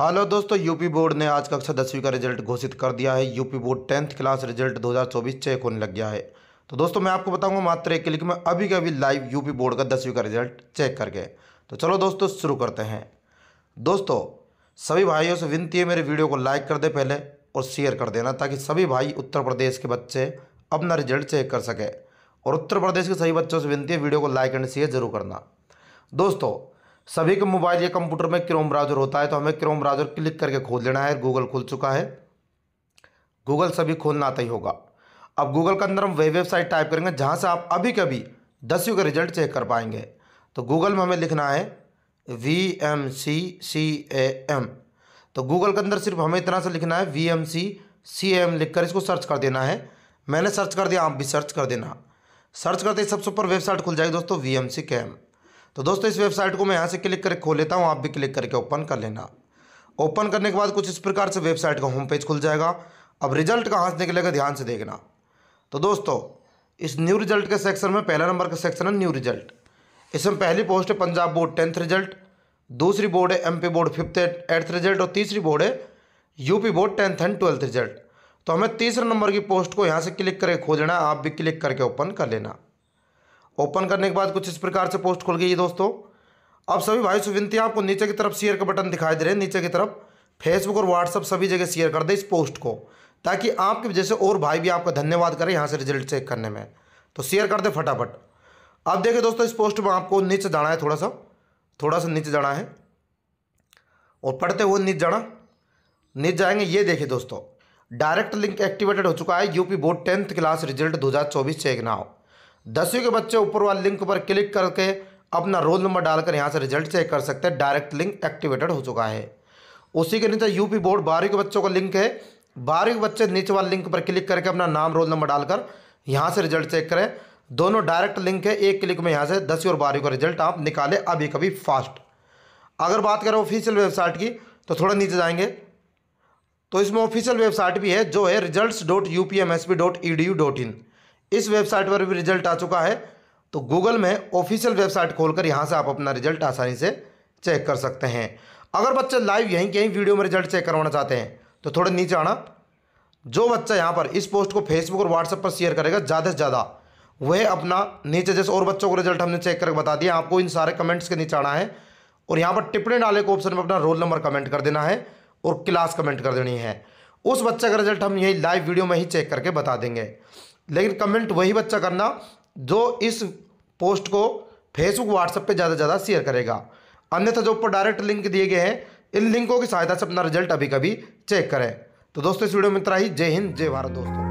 hello दोस्तों UP board ने आज कक्षा दसवीं का रिजल्ट घोषित कर दिया है UP board tenth class result 2024 check होने लग गया है तो दोस्तों मैं आपको बताऊंगा मात्र एक क्लिक में अभी के अभी लाइव यूपी बोर्ड का दसवीं का रिजल्ट चेक करके तो चलो दोस्तों शुरू करते हैं दोस्तों सभी भाइयों से विनती है मेरे वीडियो को लाइक कर दे पहले और शेयर कर देना ताकि सभी भाई उत्तर प्रदेश के बच्चे अपना रिजल्ट चेक कर सके और उत्तर प्रदेश के सभी बच्चों से विनती है वीडियो को लाइक एंड शेयर जरूर करना दोस्तों सभी के मोबाइल या कंप्यूटर में क्रोम ब्राउज़र होता है तो हमें क्रोम ब्राउज़र क्लिक करके खोल लेना है गूगल खुल चुका है गूगल सभी खोलना आता ही होगा अब गूगल के अंदर हम वही वेबसाइट टाइप करेंगे जहाँ से आप अभी कभी दसवीं का रिजल्ट चेक कर पाएंगे तो गूगल में हमें लिखना है V M C C A M तो गूगल के अंदर सिर्फ हमें इतना सा लिखना है V M C C M लिख कर इसको सर्च कर देना है मैंने सर्च कर दिया आप भी सर्च कर देना सर्च करते ही सबसे ऊपर वेबसाइट खुल जाएगी दोस्तों वी एम सी के एम तो दोस्तों इस वेबसाइट को मैं यहाँ से क्लिक करके खोल लेता हूँ आप भी क्लिक करके ओपन कर लेना ओपन करने के बाद कुछ इस प्रकार से वेबसाइट का होम पेज खुल जाएगा अब रिजल्ट कहाँ से निकलेगा ध्यान से देखना तो दोस्तों इस न्यू रिजल्ट के सेक्शन में पहला नंबर का सेक्शन है न्यू रिजल्ट इसमें पहली पोस्ट है पंजाब बोर्ड टेंथ रिजल्ट दूसरी बोर्ड है MP board fifth eighth result और तीसरी बोर्ड है UP board tenth and twelfth result तो हमें तीसरे नंबर की पोस्ट को यहाँ से क्लिक करके खोजना आप भी क्लिक करके ओपन कर लेना ओपन करने के बाद कुछ इस प्रकार से पोस्ट खुल गई है दोस्तों अब सभी भाई विनती आपको नीचे की तरफ शेयर का बटन दिखाई दे रहे हैं नीचे की तरफ फेसबुक और व्हाट्सअप सभी जगह शेयर कर दे इस पोस्ट को ताकि आपकी वजह से और भाई भी आपका धन्यवाद करें यहाँ से रिजल्ट चेक करने में तो शेयर कर दे फटाफट अब देखिए दोस्तों इस पोस्ट में आपको नीचे जाना है थोड़ा सा थोड़ा सा नीचे जाना है और पढ़ते हुए नीचे जाना नीचे जाएंगे ये देखिए दोस्तों डायरेक्ट लिंक एक्टिवेटेड हो चुका है UP board tenth class result 2024 check हो दसवीं के बच्चे ऊपर वाले लिंक पर क्लिक करके अपना रोल नंबर डालकर यहाँ से रिजल्ट चेक कर सकते हैं डायरेक्ट लिंक एक्टिवेटेड हो चुका है उसी के नीचे यूपी बोर्ड बारहवीं के बच्चों का लिंक है बारहवीं के बच्चे नीचे वाले लिंक पर क्लिक करके अपना नाम रोल नंबर डालकर यहाँ से रिजल्ट चेक करें दोनों डायरेक्ट लिंक है एक क्लिक में यहाँ से दसवीं और बारहवीं का रिजल्ट आप निकालें अभी कभी फास्ट अगर बात करें ऑफिशियल वेबसाइट की तो थोड़ा नीचे जाएंगे तो इसमें ऑफिशियल वेबसाइट भी है जो है result dot U P M S P dot E D U dot in इस वेबसाइट पर भी रिजल्ट आ चुका है तो गूगल में ऑफिशियल वेबसाइट खोलकर यहाँ से आप अपना रिजल्ट आसानी से चेक कर सकते हैं अगर बच्चे लाइव यहीं कहीं वीडियो में रिजल्ट चेक करवाना चाहते हैं तो थोड़े नीचे आना जो बच्चा यहाँ पर इस पोस्ट को फेसबुक और व्हाट्सएप पर शेयर करेगा ज़्यादा से ज़्यादा वह अपना नीचे जैसे और बच्चों को रिजल्ट हमने चेक करके बता दिया आपको इन सारे कमेंट्स के नीचे आना है और यहाँ पर टिप्पणी डाले के ऑप्शन में अपना रोल नंबर कमेंट कर देना है और क्लास कमेंट कर देनी है उस बच्चे का रिजल्ट हम यही लाइव वीडियो में ही चेक करके बता देंगे लेकिन कमेंट वही बच्चा करना जो इस पोस्ट को फेसबुक व्हाट्सएप पे ज़्यादा से ज़्यादा शेयर करेगा अन्यथा जो ऊपर डायरेक्ट लिंक दिए गए हैं इन लिंकों की सहायता से अपना रिजल्ट अभी कभी चेक करें तो दोस्तों इस वीडियो में इतना ही जय हिंद जय भारत दोस्तों